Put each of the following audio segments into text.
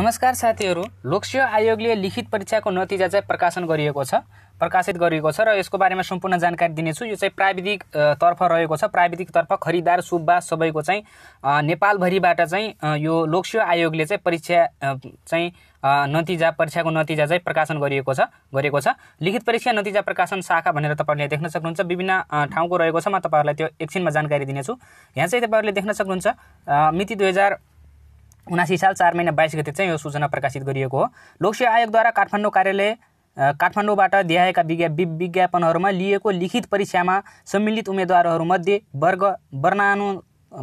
नमस्कार साथीहरू लोकसेवा आयोगले लिखित परीक्षाको नतिजा चाहिँ प्रकाशन गरिएको छ प्रकाशित गरिएको छ र यसको बारेमा सम्पूर्ण जानकारी दिनेछु यो चाहिँ प्राविधिक तर्फ रहेको छ प्राविधिक तर्फ खरिदार सुब्बा सबैको चाहिँ नेपालभरिबाट चाहिँ यो लोकसेवा आयोगले चाहिँ परीक्षा चाहिँ नतिजा परीक्षाको नतिजा चाहिँ प्रकाशन गरिएको छ गरेको छ लिखित परीक्षा नतिजा प्रकाशन शाखा भनेर तपाईँहरूले देख्न सक्नुहुन्छ विभिन्न ठाउँको रहेको छ म तपाईँहरूलाई त्यो एकछिनमा जानकारी दिनेछु यहाँ चाहिँ तपाईँहरूले देख्न सक्नुहुन्छ मिति दुई हजार उनासी साल चार महिना बाइस गते चाहिँ यो सूचना प्रकाशित गरिएको हो लोकसेवा आयोगद्वारा काठमाडौँ कार्यालय काठमाडौँबाट दिएका विज्ञा विज्ञापनहरूमा लिएको लिखित परीक्षामा सम्मिलित उम्मेदवारहरूमध्ये वर्ग वर्णानु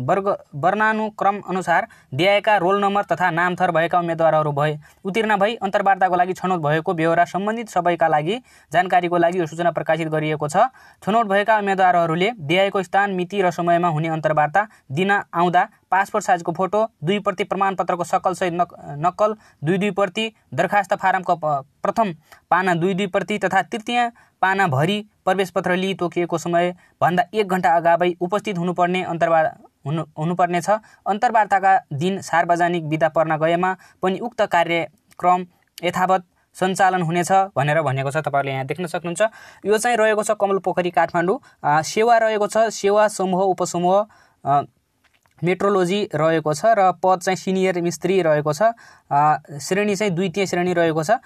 वर्ग वर्णानुक्रम अनुसार दिएका रोल नम्बर तथा नाम थर भएका उम्मेद्वारहरू भए उत्तीर्ण भई अन्तर्वार्ताको लागि छनौट भएको बेहोरा सम्बन्धित सबैका लागि जानकारीको लागि यो सूचना प्रकाशित गरिएको छ छनौट भएका उम्मेद्वारहरूले दिएको स्थान मिति र समयमा हुने अन्तर्वार्ता दिन आउँदा पासपोर्ट साइजको फोटो दुई प्रति प्रमाणपत्रको सकल सहित नक्कल दुई दुई प्रति दरखास्त फारमको प्रथम पाना दुई दुई प्रति तथा तृतीय पाना पानाभरि प्रवेशपत्र लिई तोकिएको समयभन्दा एक घन्टा अगावै उपस्थित हुनुपर्ने अन्तर्वा हुनु हुनुपर्नेछ अन्तर्वार्ताका दिन सार्वजनिक विदा पर्न गएमा पनि उक्त कार्यक्रम यथावत सञ्चालन हुनेछ भनेर भनेको छ तपाईँहरूले यहाँ देख्न सक्नुहुन्छ यो चाहिँ रहेको छ कमल पोखरी काठमाडौँ सेवा रहेको छ सेवा समूह उपसमूह मेट्रोलोजी रहेको छ र पद चाहिँ सिनियर मिस्त्री रहेको छ श्रेणी चाहिँ द्वितीय श्रेणी रहेको छ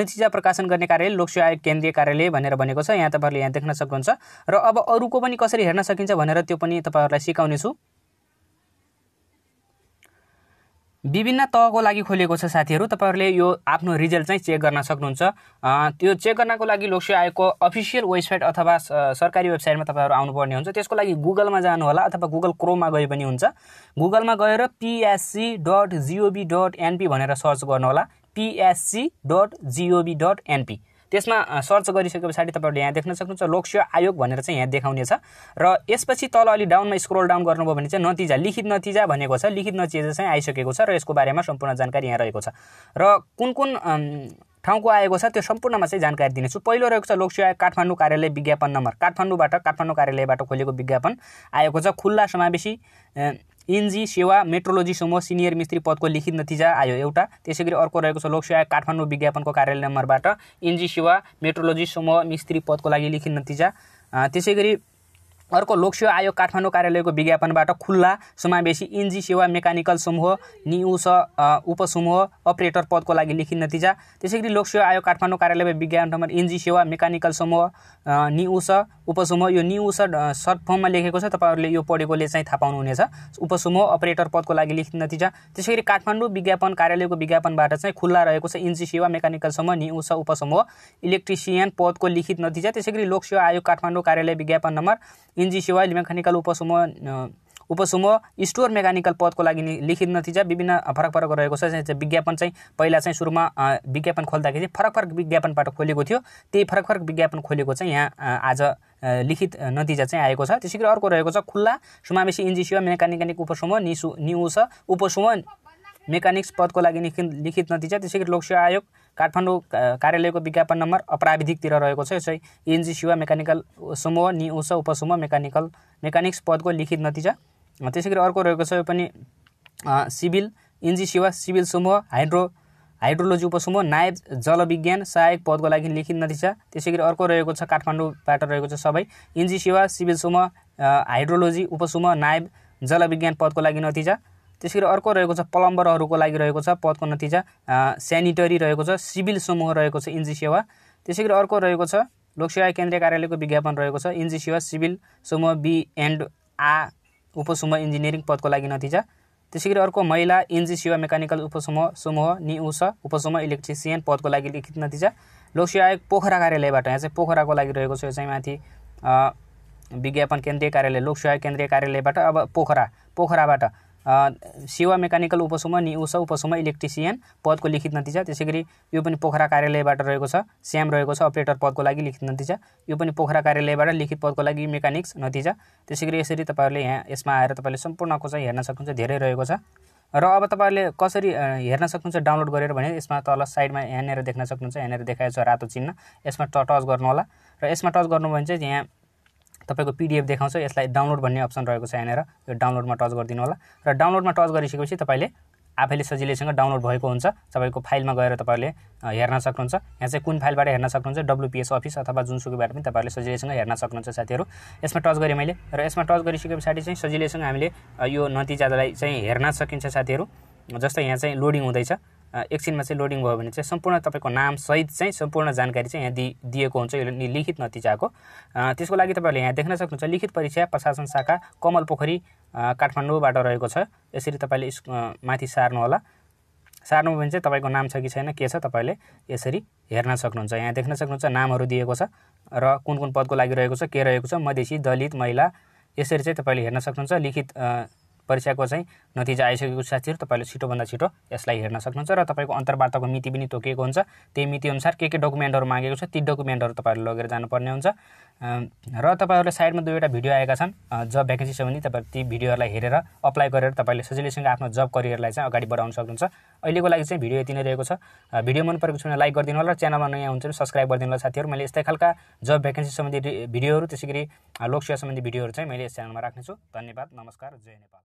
नतिजा प्रकाशन गर्ने कार्यालय लोकसेवा आयोग केन्द्रीय कार्यालय भनेर भनेको छ यहाँ तपाईँहरूले यहाँ देख्न सक्नुहुन्छ र अब अरूको पनि कसरी हेर्न सकिन्छ भनेर त्यो पनि तपाईँहरूलाई सिकाउनेछु विभिन्न तहको लागि खोलिएको छ साथीहरू तपाईँहरूले यो आफ्नो रिजल्ट चाहिँ चेक गर्न सक्नुहुन्छ त्यो चेक गर्नको लागि लोकसेवा आयोगको अफिसियल वेबसाइट अथवा सरकारी वेबसाइटमा तपाईँहरू आउनुपर्ने हुन्छ त्यसको लागि गुगलमा जानुहोला अथवा गुगल क्रोममा गए पनि हुन्छ गुगलमा गएर PSC dot GOV dot NP भनेर सर्च गर्नुहोला PSC dot GOV dot NP त्यसमा सर्च गरिसके पछाडि तपाईँहरूले यहाँ देख्न सक्नुहुन्छ लोकसेवा आयोग भनेर चाहिँ यहाँ देखाउनेछ र यसपछि तल अलि डाउनमा स्क्रोल डाउन गर्नुभयो भने चाहिँ नतिजा लिखित नतिजा भनेको छ लिखित नतिजा चाहिँ आइसकेको छ र यसको बारेमा सम्पूर्ण जानकारी यहाँ रहेको छ र कुन कुन ठाउँको आएको छ त्यो सम्पूर्णमा चाहिँ जानकारी दिनेछु पहिलो रहेको छ लोकसेवा काठमाडौँ कार्यालय विज्ञापन नम्बर काठमाडौँबाट काठमाडौँ कार्यालयबाट खोलेको विज्ञापन आएको छ खुल्ला समावेशी एनजी सेवा मेट्रोलोजी समूह सिनियर मिस्त्री पदको लिखित नतिजा आयो एउटा त्यसै गरी अर्को रहेको छ लोकसेवा काठमाडौँ विज्ञापनको कार्यालय नम्बरबाट एनजी सेवा मेट्रोलोजी समूह मिस्त्री पदको लागि लिखित नतिजा त्यसै गरी अर्को लोकसेवा आयोग काठमाडौँ कार्यालयको विज्ञापनबाट खुल्ला समावेशी इन्जी सेवा मेकानिकल समूह निउस उपसमूह अपरेटर पदको लागि लिखित नतिजा त्यसै गरी लोकसेवा आयोग काठमाडौँ कार्यालयको विज्ञापन नम्बर इन्जी सेवा मेकानिकल समूह निउस उपसमूह यो निउस सर्ट फर्ममा लेखेको छ तपाईँहरूले यो पढेकोले चाहिँ थाहा पाउनुहुनेछ उपसमूह अपरेटर पदको लागि लिखित नतिजा त्यसै गरी काठमाडौँ विज्ञापन कार्यालयको विज्ञापनबाट चाहिँ खुल्ला रहेको छ इन्जी सेवा मेकानिकल समूह निउस उपसमूह इलेक्ट्रिसियन पदको लिखित नतिजा त्यसै गरी लोकसेवा आयोग काठमाडौँ कार्यालय विज्ञापन नम्बर इन्जी सिवाय मेकानिकल उपसमूह उपसमूह स्टोर मेकानिकल पदको लागि लिखित नतिजा विभिन्न फरक फरक रहेको छ विज्ञापन चाहिँ पहिला चाहिँ सुरुमा विज्ञापन खोल्दाखेरि फरक फरक विज्ञापनबाट खोलेको थियो त्यही फरक फरक विज्ञापन खोलेको चाहिँ यहाँ आज लिखित नतिजा चाहिँ आएको छ त्यसै गरी अर्को रहेको छ खुल्ला समावेशी इन्जिसियो मेकानिकानिक उपसमूह निसु निउस उपसमूह मेकानिक्स पदको लागि लिखित नतिजा त्यसै गरी लोकसेवा आयोग काठमाडौँ कार्यालयको विज्ञापन नम्बर अपराविधिकतिर रहेको छ यसै एनजी सेवा मेकानिकल समूह नि निउस उपसमूह मेकानिकल मेकानिक्स पदको लिखित नतिजा त्यसै गरी अर्को रहेको छ यो पनि सिभिल एनजी सेवा सिभिल समूह हाइड्रो हाइड्रोलोजी उपसमूह नायब जलविज्ञान सहायक पदको लागि लिखित नतिजा त्यसै गरी अर्को रहेको छ काठमाडौँबाट रहेको छ सबै एनजी सेवा सिभिल समूह हाइड्रोलोजी उपसमूह नायब जलविज्ञान पदको लागि नतिजा त्यसै गरी अर्को रहेको छ प्लम्बरहरूको लागि रहेको छ पदको नतिजा सेनिटरी रहेको छ सिभिल समूह रहेको छ इन्जी सेवा त्यसै गरी अर्को रहेको छ लोकसेवा केन्द्रीय कार्यालयको विज्ञापन रहेको छ इन्जी सेवा सिभिल समूह बी एन्ड आ उपसमूह इन्जिनियरिङ पदको लागि नतिजा त्यसै गरी अर्को महिला इन्जी सेवा मेकानिकल उपसमूह समूह निउस उपसमूह इलेक्ट्रिसियन पदको लागि लिखित नतिजा लोकसेवा आयोग पोखरा कार्यालयबाट यहाँ चाहिँ पोखराको लागि रहेको छ यो चाहिँ माथि विज्ञापन केन्द्रीय कार्यालय लोकसेवा केन्द्रीय कार्यालयबाट अब पोखरा पोखराबाट सेवा मेकानिकल नि निउसा उपसमूह इलेक्ट्रिसियन पदको लिखित नतिजा त्यसै गरी यो पनि पोखरा कार्यालयबाट रहेको छ स्याम रहेको छ अपरेटर पदको लागि लिखित नतिजा यो पनि पोखरा कार्यालयबाट लिखित पदको लागि मेकानिक्स नतिजा त्यसै गरी यसरी तपाईँहरूले यहाँ यसमा आएर तपाईँले सम्पूर्णको चाहिँ हेर्न सक्नुहुन्छ धेरै रहेको छ र अब तपाईँहरूले कसरी हेर्न सक्नुहुन्छ डाउनलोड गरेर भने यसमा तल साइडमा यहाँनिर देख्न सक्नुहुन्छ यहाँनिर देखाएको छ रातो चिन्ह यसमा टच गर्नु होला र यसमा टच गर्नुभयो भने चाहिँ यहाँ तपाईँको पिडिएफ देखाउँछ यसलाई डाउनलोड भन्ने अप्सन रहेको छ यहाँनिर यो डाउनलोडमा टच गरिदिनु होला र डाउनलोडमा टच गरिसकेपछि तपाईँले आफैले सजिलैसँग डाउनलोड भएको हुन्छ तपाईँको फाइलमा गएर तपाईँले हेर्न सक्नुहुन्छ यहाँ चाहिँ कुन फाइलबाट हेर्न सक्नुहुन्छ डब्लुपिएस अफिस अथवा जुनसुकैबाट पनि तपाईँहरूले सजिलैसँग हेर्न सक्नुहुन्छ साथीहरू यसमा टच गरेँ मैले र यसमा टच गरिसके पछाडि चाहिँ सजिलैसँग हामीले यो नतिजालाई चाहिँ हेर्न सकिन्छ साथीहरू जस्तै यहाँ चाहिँ लोडिङ हुँदैछ एकछिनमा चाहिँ लोडिङ भयो भने चाहिँ सम्पूर्ण तपाईँको नामसहित चाहिँ सम्पूर्ण जानकारी चाहिँ यहाँ दि दिएको हुन्छ यो लिखित नतिजाको त्यसको लागि तपाईँहरूले यहाँ देख्न सक्नुहुन्छ लिखित परीक्षा प्रशासन शाखा कमल पोखरी काठमाडौँबाट रहेको छ यसरी तपाईँले माथि सार्नुहोला सार्नुभयो भने चाहिँ तपाईँको नाम छ कि छैन के छ तपाईँले यसरी हेर्न सक्नुहुन्छ यहाँ देख्न सक्नुहुन्छ नामहरू दिएको छ र कुन कुन पदको लागि रहेको छ के रहेको छ मधेसी दलित महिला यसरी चाहिँ तपाईँले हेर्न सक्नुहुन्छ लिखित परीक्षाको चाहिँ नतिजा आइसकेको साथीहरू तपाईँले छिटोभन्दा छिटो यसलाई हेर्न सक्नुहुन्छ र तपाईँको अन्तर्वार्ताको मिति पनि तोकिएको हुन्छ त्यही मितिअनुसार के के डकुमेन्टहरू मागेको छ ती डकुमेन्टहरू तपाईँहरू लगेर जानुपर्ने हुन्छ र तपाईँहरूले साइडमा दुईवटा भिडियो आएका छन् जब भ्याकेन्सी सम्बन्धी तपाईँ ती भिडियोहरूलाई हेरेर अप्लाई गरेर तपाईँले सजिलैसँग आफ्नो जब करियरलाई चाहिँ अगाडि बढाउन सक्नुहुन्छ अहिलेको लागि चाहिँ भिडियो यति नै रहेको छ भिडियो मन परेको छ भने लाइक गरिदिनु होला र च्यानलमा नयाँ हुन्छ भने सब्सक्राइब गरिदिनु होला साथीहरू मैले यस्तै खालका जब भ्याकेन्सी सम्बन्धी भिडियोहरू त्यसै गरी लोकसेवा सम्बन्धी भिडियोहरू चाहिँ मैले यस च्यानलमा राख्नेछु धन्यवाद नमस्कार जय नेपाल